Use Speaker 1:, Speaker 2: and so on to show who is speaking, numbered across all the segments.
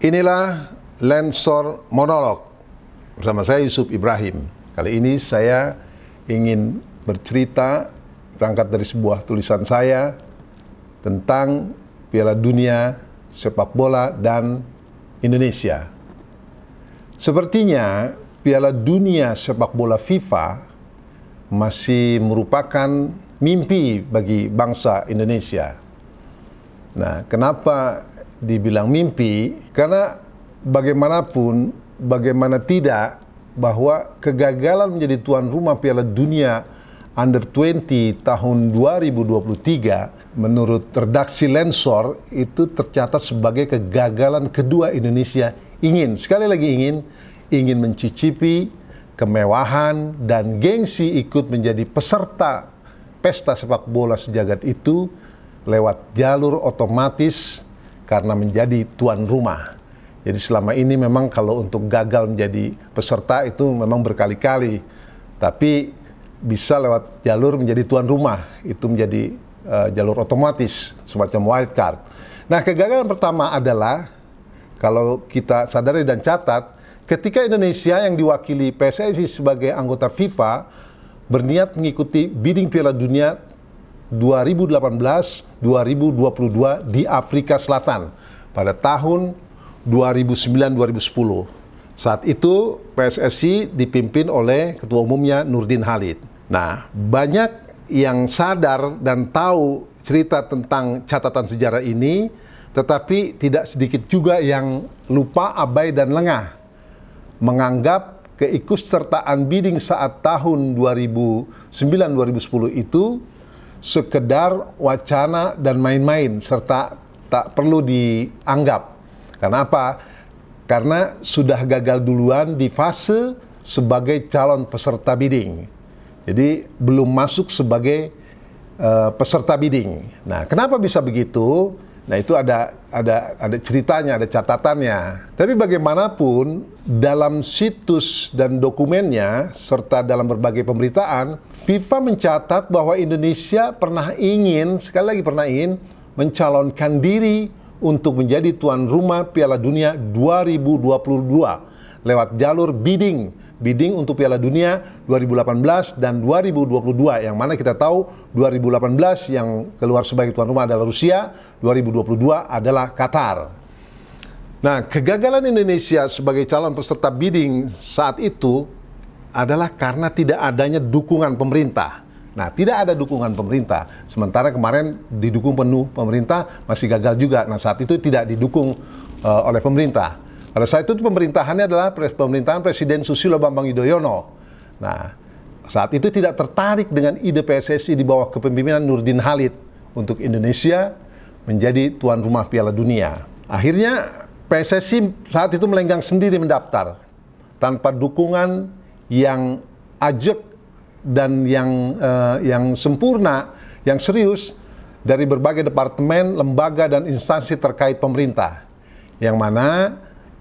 Speaker 1: Inilah Lensor Monolog bersama saya Yusuf Ibrahim. Kali ini saya ingin bercerita berangkat dari sebuah tulisan saya tentang Piala Dunia sepak bola dan Indonesia. Sepertinya Piala Dunia sepak bola FIFA masih merupakan mimpi bagi bangsa Indonesia. Nah, kenapa dibilang mimpi karena bagaimanapun bagaimana tidak bahwa kegagalan menjadi tuan rumah Piala Dunia Under 20 tahun 2023 menurut redaksi Lensor itu tercatat sebagai kegagalan kedua Indonesia ingin sekali lagi ingin ingin mencicipi kemewahan dan gengsi ikut menjadi peserta pesta sepak bola sejagat itu lewat jalur otomatis karena menjadi tuan rumah. Jadi selama ini memang kalau untuk gagal menjadi peserta itu memang berkali-kali, tapi bisa lewat jalur menjadi tuan rumah itu menjadi uh, jalur otomatis semacam wild card. Nah kegagalan pertama adalah kalau kita sadari dan catat ketika Indonesia yang diwakili PSSI sebagai anggota FIFA berniat mengikuti bidding Piala Dunia 2018-2022 di Afrika Selatan pada tahun 2009-2010. Saat itu PSSI dipimpin oleh ketua umumnya Nurdin Halid. Nah, banyak yang sadar dan tahu cerita tentang catatan sejarah ini, tetapi tidak sedikit juga yang lupa, abai dan lengah menganggap keikutsertaan bidding saat tahun 2009-2010 itu sekedar wacana dan main-main serta tak perlu dianggap. Karena apa? Karena sudah gagal duluan di fase sebagai calon peserta bidding. Jadi belum masuk sebagai uh, peserta bidding. Nah, kenapa bisa begitu? Nah, itu ada ada ada ceritanya, ada catatannya. Tapi bagaimanapun dalam situs dan dokumennya serta dalam berbagai pemberitaan, FIFA mencatat bahwa Indonesia pernah ingin sekali lagi pernah ingin mencalonkan diri untuk menjadi tuan rumah Piala Dunia 2022 lewat jalur bidding bidding untuk Piala Dunia 2018 dan 2022 yang mana kita tahu 2018 yang keluar sebagai tuan rumah adalah Rusia, 2022 adalah Qatar. Nah, kegagalan Indonesia sebagai calon peserta bidding saat itu adalah karena tidak adanya dukungan pemerintah. Nah, tidak ada dukungan pemerintah. Sementara kemarin didukung penuh pemerintah, masih gagal juga. Nah, saat itu tidak didukung uh, oleh pemerintah. Pada saat itu pemerintahannya adalah pemerintahan Presiden Susilo Bambang Yudhoyono. Nah, saat itu tidak tertarik dengan ide PSSI di bawah kepemimpinan Nurdin Halid untuk Indonesia menjadi tuan rumah Piala Dunia. Akhirnya PSSI saat itu melenggang sendiri mendaftar tanpa dukungan yang ajak dan yang uh, yang sempurna, yang serius dari berbagai departemen, lembaga dan instansi terkait pemerintah. Yang mana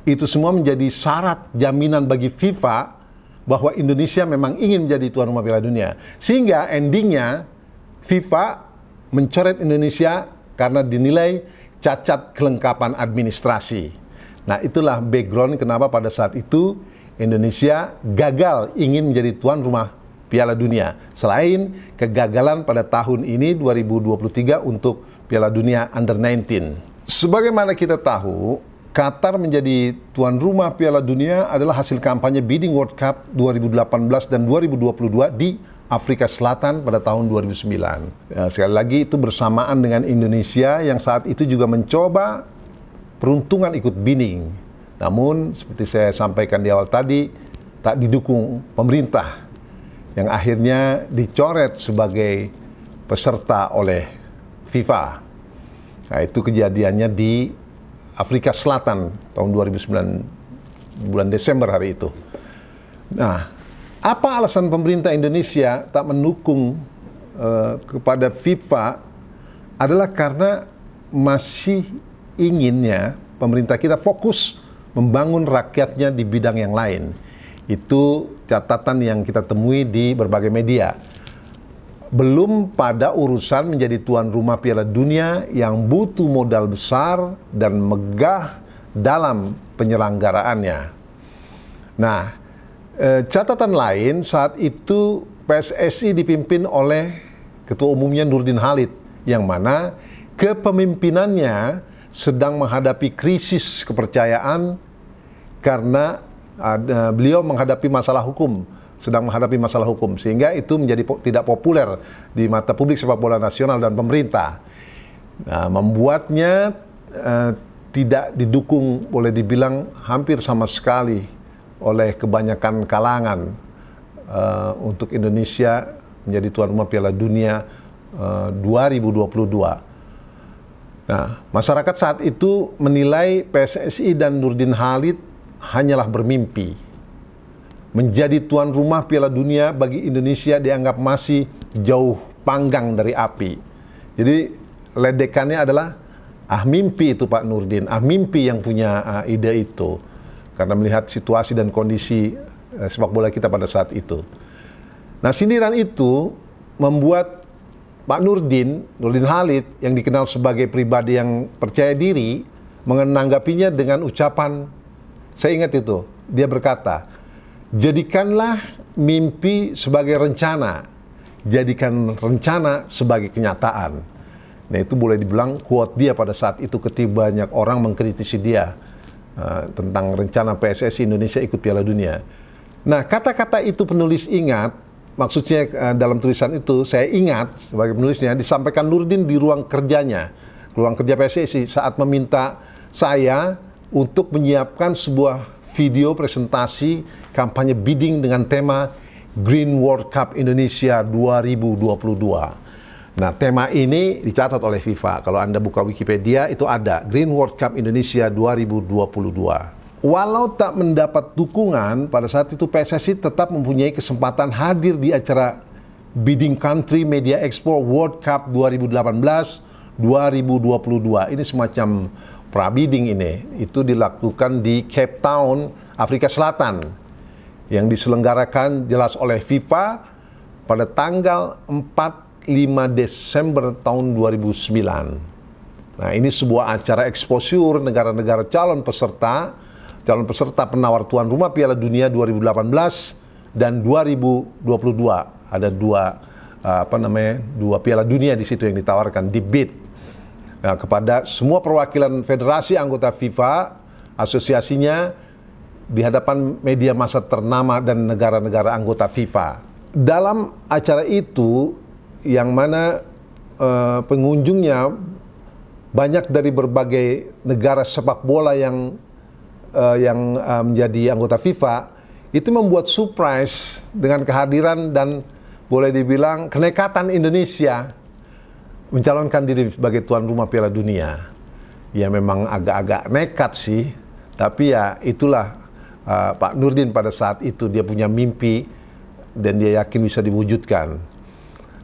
Speaker 1: itu semua menjadi syarat jaminan bagi FIFA bahwa Indonesia memang ingin menjadi tuan rumah Piala Dunia. Sehingga endingnya FIFA mencoret Indonesia karena dinilai cacat kelengkapan administrasi. Nah, itulah background kenapa pada saat itu Indonesia gagal ingin menjadi tuan rumah Piala Dunia. Selain kegagalan pada tahun ini 2023 untuk Piala Dunia Under 19. Sebagaimana kita tahu, Qatar menjadi tuan rumah Piala Dunia adalah hasil kampanye Bidding World Cup 2018 dan 2022 di Afrika Selatan pada tahun 2009. Ya, sekali lagi itu bersamaan dengan Indonesia yang saat itu juga mencoba peruntungan ikut bidding. Namun seperti saya sampaikan di awal tadi tak didukung pemerintah yang akhirnya dicoret sebagai peserta oleh FIFA. Nah, itu kejadiannya di Afrika Selatan tahun 2009 bulan Desember hari itu. Nah, apa alasan pemerintah Indonesia tak mendukung uh, kepada FIFA adalah karena masih inginnya pemerintah kita fokus membangun rakyatnya di bidang yang lain. Itu catatan yang kita temui di berbagai media belum pada urusan menjadi tuan rumah Piala Dunia yang butuh modal besar dan megah dalam penyelenggaraannya. Nah, eh, catatan lain saat itu PSSI dipimpin oleh ketua umumnya Nurdin Halid yang mana kepemimpinannya sedang menghadapi krisis kepercayaan karena beliau menghadapi masalah hukum sedang menghadapi masalah hukum sehingga itu menjadi po tidak populer di mata publik sepak bola nasional dan pemerintah. Nah, membuatnya eh, tidak didukung boleh dibilang hampir sama sekali oleh kebanyakan kalangan eh, untuk Indonesia menjadi tuan rumah Piala Dunia eh, 2022. Nah, masyarakat saat itu menilai PSSI dan Nurdin Halid hanyalah bermimpi menjadi tuan rumah Piala Dunia bagi Indonesia dianggap masih jauh panggang dari api. Jadi ledekannya adalah ah mimpi itu Pak Nurdin, ah mimpi yang punya ah, ide itu. Karena melihat situasi dan kondisi eh, sepak bola kita pada saat itu. Nah sindiran itu membuat Pak Nurdin, Nurdin Halid yang dikenal sebagai pribadi yang percaya diri menanggapinya dengan ucapan saya ingat itu, dia berkata, Jadikanlah mimpi sebagai rencana. Jadikan rencana sebagai kenyataan. Nah itu boleh dibilang kuat dia pada saat itu ketika banyak orang mengkritisi dia uh, tentang rencana PSSI Indonesia ikut Piala Dunia. Nah kata-kata itu penulis ingat, maksudnya uh, dalam tulisan itu saya ingat sebagai penulisnya disampaikan Nurdin di ruang kerjanya, ruang kerja PSSI saat meminta saya untuk menyiapkan sebuah video presentasi kampanye bidding dengan tema Green World Cup Indonesia 2022. Nah, tema ini dicatat oleh FIFA. Kalau Anda buka Wikipedia, itu ada Green World Cup Indonesia 2022. Walau tak mendapat dukungan, pada saat itu PSSI tetap mempunyai kesempatan hadir di acara Bidding Country Media Expo World Cup 2018-2022. Ini semacam prabidding ini itu dilakukan di Cape Town, Afrika Selatan yang diselenggarakan jelas oleh FIFA pada tanggal 4 5 Desember tahun 2009. Nah, ini sebuah acara eksposur negara-negara calon peserta, calon peserta penawar tuan rumah Piala Dunia 2018 dan 2022. Ada dua apa namanya? dua Piala Dunia di situ yang ditawarkan di bid ya, kepada semua perwakilan federasi anggota FIFA, asosiasinya di hadapan media massa ternama dan negara-negara anggota FIFA. Dalam acara itu yang mana eh, pengunjungnya banyak dari berbagai negara sepak bola yang eh, yang eh, menjadi anggota FIFA itu membuat surprise dengan kehadiran dan boleh dibilang kenekatan Indonesia mencalonkan diri sebagai tuan rumah Piala Dunia, ya memang agak-agak nekat sih, tapi ya itulah uh, Pak Nurdin pada saat itu dia punya mimpi dan dia yakin bisa diwujudkan.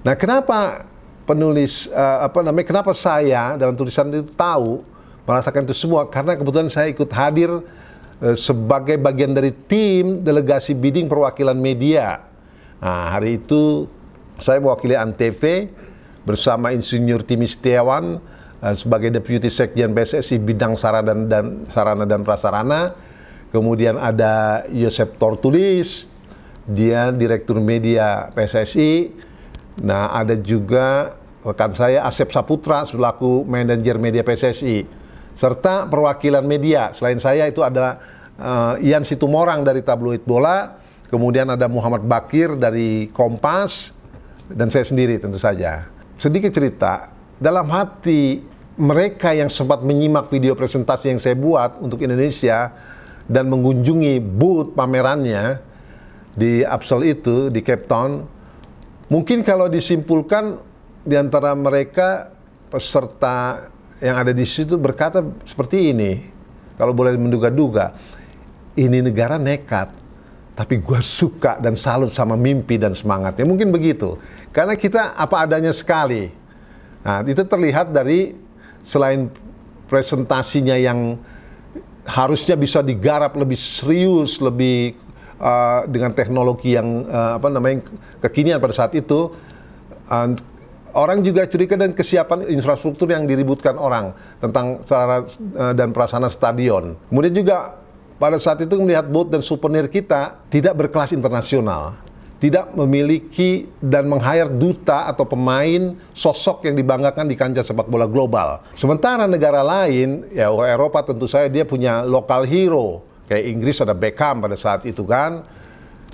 Speaker 1: Nah, kenapa penulis uh, apa namanya? Kenapa saya dalam tulisan itu tahu merasakan itu semua karena kebetulan saya ikut hadir uh, sebagai bagian dari tim delegasi bidding perwakilan media. Nah, hari itu saya mewakili Antv bersama Insinyur Timi Setiawan uh, sebagai Deputy Sekjen PSSI bidang sarana dan, dan sarana dan prasarana. Kemudian ada Yosep Tortulis, dia Direktur Media PSSI. Nah, ada juga rekan saya Asep Saputra selaku Manager media PSSI serta perwakilan media. Selain saya itu ada uh, Ian Situmorang dari Tabloid Bola, kemudian ada Muhammad Bakir dari Kompas dan saya sendiri tentu saja sedikit cerita, dalam hati mereka yang sempat menyimak video presentasi yang saya buat untuk Indonesia dan mengunjungi booth pamerannya di Absol itu di Cape Town, mungkin kalau disimpulkan di antara mereka peserta yang ada di situ berkata seperti ini, kalau boleh menduga-duga, ini negara nekat tapi gue suka dan salut sama mimpi dan semangatnya. Mungkin begitu. Karena kita apa adanya sekali. Nah, itu terlihat dari selain presentasinya yang harusnya bisa digarap lebih serius, lebih uh, dengan teknologi yang uh, apa namanya kekinian pada saat itu. Uh, orang juga curiga dan kesiapan infrastruktur yang diributkan orang tentang cara eh, dan prasana stadion. Kemudian juga pada saat itu melihat boat dan souvenir kita tidak berkelas internasional, tidak memiliki dan meng duta atau pemain sosok yang dibanggakan di kancah sepak bola global. Sementara negara lain, ya Eropa tentu saja dia punya lokal hero. Kayak Inggris ada Beckham pada saat itu kan.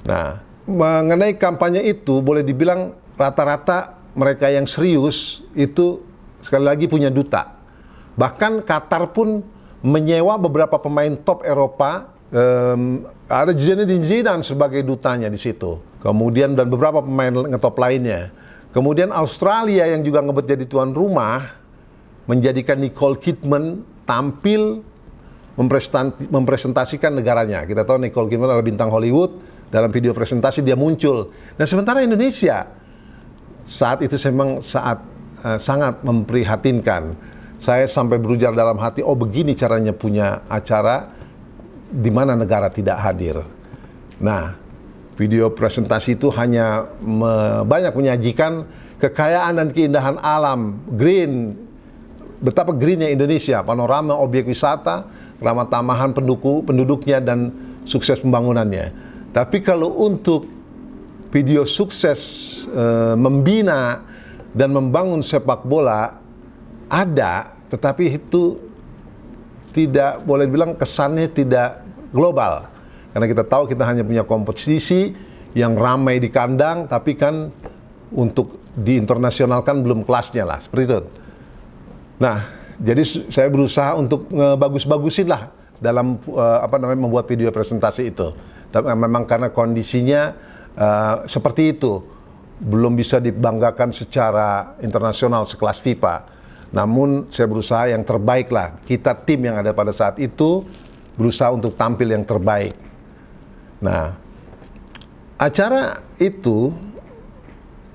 Speaker 1: Nah, mengenai kampanye itu boleh dibilang rata-rata mereka yang serius itu sekali lagi punya duta. Bahkan Qatar pun menyewa beberapa pemain top Eropa. Um, ada Zinedine Zidane sebagai dutanya di situ. Kemudian dan beberapa pemain ngetop lainnya. Kemudian Australia yang juga ngebet jadi tuan rumah menjadikan Nicole Kidman tampil mempresentasikan negaranya. Kita tahu Nicole Kidman adalah bintang Hollywood, dalam video presentasi dia muncul. Nah, sementara Indonesia saat itu memang saat uh, sangat memprihatinkan saya sampai berujar dalam hati, oh begini caranya punya acara di mana negara tidak hadir. Nah, video presentasi itu hanya me banyak menyajikan kekayaan dan keindahan alam, green, betapa greennya Indonesia, panorama objek wisata, ramah tamahan penduku, penduduknya dan sukses pembangunannya. Tapi kalau untuk video sukses e, membina dan membangun sepak bola ada, tetapi itu tidak boleh bilang kesannya tidak global. Karena kita tahu kita hanya punya kompetisi yang ramai di kandang, tapi kan untuk diinternasionalkan belum kelasnya lah, seperti itu. Nah, jadi saya berusaha untuk bagus bagusin lah dalam eh, apa namanya membuat video presentasi itu. Tapi memang karena kondisinya uh, seperti itu, belum bisa dibanggakan secara internasional sekelas FIFA namun saya berusaha yang terbaik lah. Kita tim yang ada pada saat itu berusaha untuk tampil yang terbaik. Nah, acara itu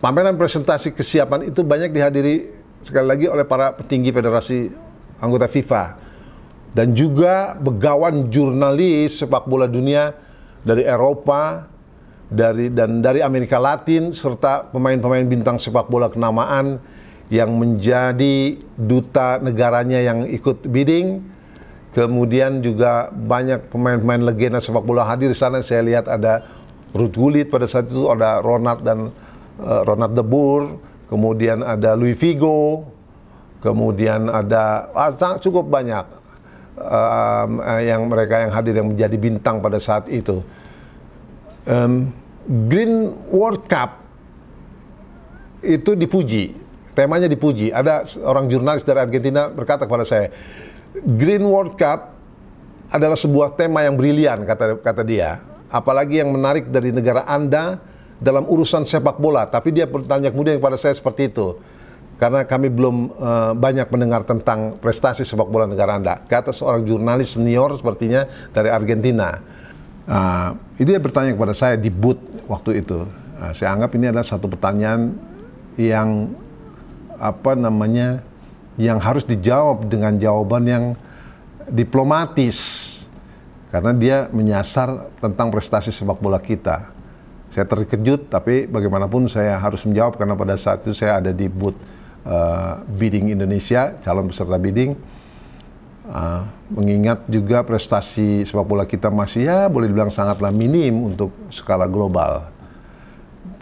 Speaker 1: pameran presentasi kesiapan itu banyak dihadiri sekali lagi oleh para petinggi federasi anggota FIFA dan juga begawan jurnalis sepak bola dunia dari Eropa dari dan dari Amerika Latin serta pemain-pemain bintang sepak bola kenamaan yang menjadi duta negaranya yang ikut bidding. Kemudian juga banyak pemain-pemain legenda sepak bola hadir di sana. Saya lihat ada Ruth Gullit pada saat itu, ada Ronald dan uh, Ronald De Boer, kemudian ada Louis Figo, kemudian ada ah, cukup banyak um, yang mereka yang hadir yang menjadi bintang pada saat itu. Um, Green World Cup itu dipuji temanya dipuji. Ada orang jurnalis dari Argentina berkata kepada saya, Green World Cup adalah sebuah tema yang brilian kata kata dia. Apalagi yang menarik dari negara Anda dalam urusan sepak bola. Tapi dia bertanya kemudian kepada saya seperti itu. Karena kami belum uh, banyak mendengar tentang prestasi sepak bola negara Anda. Kata seorang jurnalis senior sepertinya dari Argentina. Uh, ini dia bertanya kepada saya di booth waktu itu. Uh, saya anggap ini adalah satu pertanyaan yang apa namanya yang harus dijawab dengan jawaban yang diplomatis karena dia menyasar tentang prestasi sepak bola kita. Saya terkejut tapi bagaimanapun saya harus menjawab karena pada saat itu saya ada di booth uh, bidding Indonesia calon peserta bidding. Uh, mengingat juga prestasi sepak bola kita masih ya boleh dibilang sangatlah minim untuk skala global.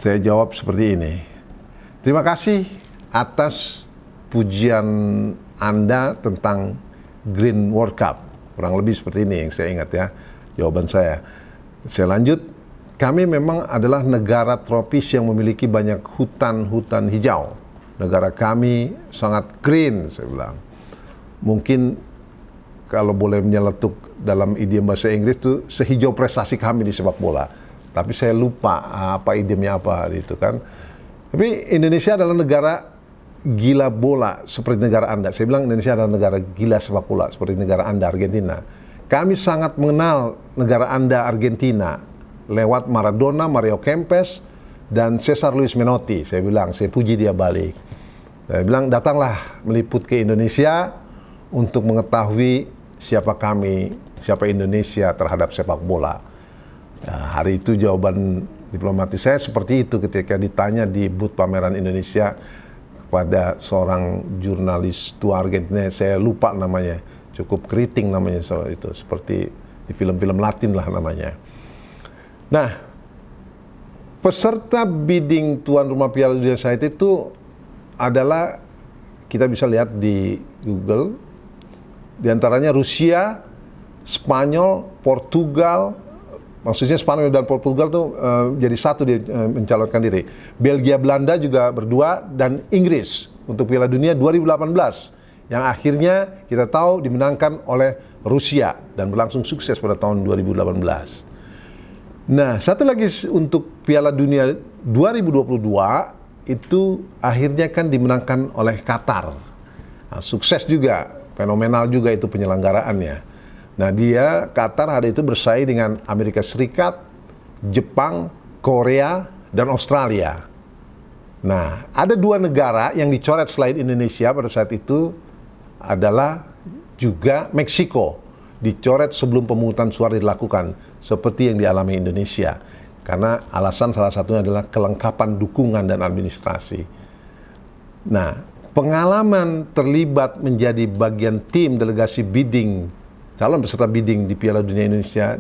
Speaker 1: Saya jawab seperti ini. Terima kasih atas pujian Anda tentang Green World Cup. Kurang lebih seperti ini yang saya ingat ya, jawaban saya. Saya lanjut, kami memang adalah negara tropis yang memiliki banyak hutan-hutan hijau. Negara kami sangat green, saya bilang. Mungkin kalau boleh menyeletuk dalam idiom bahasa Inggris itu sehijau prestasi kami di sepak bola. Tapi saya lupa apa idiomnya apa itu kan. Tapi Indonesia adalah negara gila bola seperti negara Anda. Saya bilang Indonesia adalah negara gila sepak bola seperti negara Anda Argentina. Kami sangat mengenal negara Anda Argentina lewat Maradona, Mario Kempes dan Cesar Luis Menotti. Saya bilang saya puji dia balik. Saya bilang datanglah meliput ke Indonesia untuk mengetahui siapa kami, siapa Indonesia terhadap sepak bola. Nah, hari itu jawaban diplomatis saya seperti itu ketika ditanya di booth pameran Indonesia kepada seorang jurnalis tua Argentina, saya lupa namanya, cukup keriting namanya soal itu, seperti di film-film Latin lah namanya. Nah, peserta bidding tuan rumah Piala Dunia Saat itu adalah kita bisa lihat di Google, diantaranya Rusia, Spanyol, Portugal, maksudnya Spanyol dan Portugal tuh uh, jadi satu dia uh, mencalonkan diri. Belgia Belanda juga berdua dan Inggris untuk Piala Dunia 2018 yang akhirnya kita tahu dimenangkan oleh Rusia dan berlangsung sukses pada tahun 2018. Nah, satu lagi untuk Piala Dunia 2022 itu akhirnya kan dimenangkan oleh Qatar. Nah, sukses juga, fenomenal juga itu penyelenggaraannya. Nah dia Qatar hari itu bersaing dengan Amerika Serikat, Jepang, Korea, dan Australia. Nah ada dua negara yang dicoret selain Indonesia pada saat itu adalah juga Meksiko dicoret sebelum pemungutan suara dilakukan seperti yang dialami Indonesia karena alasan salah satunya adalah kelengkapan dukungan dan administrasi. Nah, pengalaman terlibat menjadi bagian tim delegasi bidding calon peserta bidding di Piala Dunia Indonesia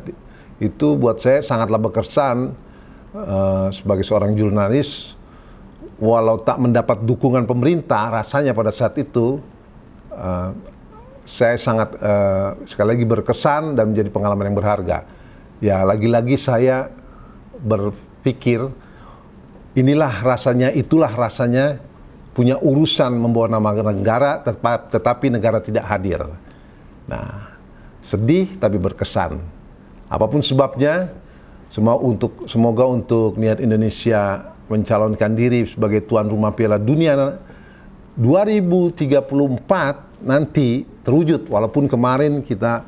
Speaker 1: itu buat saya sangatlah berkesan uh, sebagai seorang jurnalis walau tak mendapat dukungan pemerintah rasanya pada saat itu uh, saya sangat uh, sekali lagi berkesan dan menjadi pengalaman yang berharga ya lagi-lagi saya berpikir inilah rasanya itulah rasanya punya urusan membawa nama negara tetapi negara tidak hadir nah sedih tapi berkesan. Apapun sebabnya, semua untuk semoga untuk niat Indonesia mencalonkan diri sebagai tuan rumah Piala Dunia 2034 nanti terwujud walaupun kemarin kita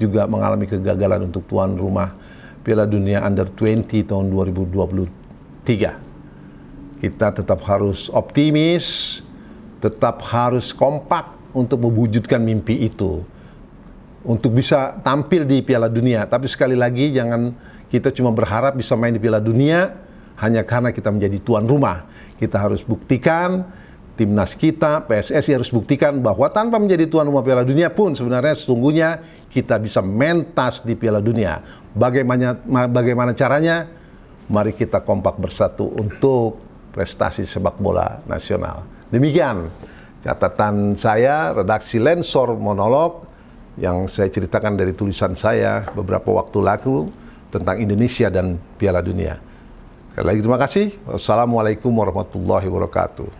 Speaker 1: juga mengalami kegagalan untuk tuan rumah Piala Dunia Under 20 tahun 2023. Kita tetap harus optimis, tetap harus kompak untuk mewujudkan mimpi itu untuk bisa tampil di Piala Dunia. Tapi sekali lagi jangan kita cuma berharap bisa main di Piala Dunia hanya karena kita menjadi tuan rumah. Kita harus buktikan timnas kita, PSSI harus buktikan bahwa tanpa menjadi tuan rumah Piala Dunia pun sebenarnya sesungguhnya kita bisa mentas di Piala Dunia. Bagaimana bagaimana caranya? Mari kita kompak bersatu untuk prestasi sepak bola nasional. Demikian catatan saya redaksi Lensor Monolog yang saya ceritakan dari tulisan saya beberapa waktu lalu tentang Indonesia dan Piala Dunia. Sekali lagi terima kasih. Wassalamualaikum warahmatullahi wabarakatuh.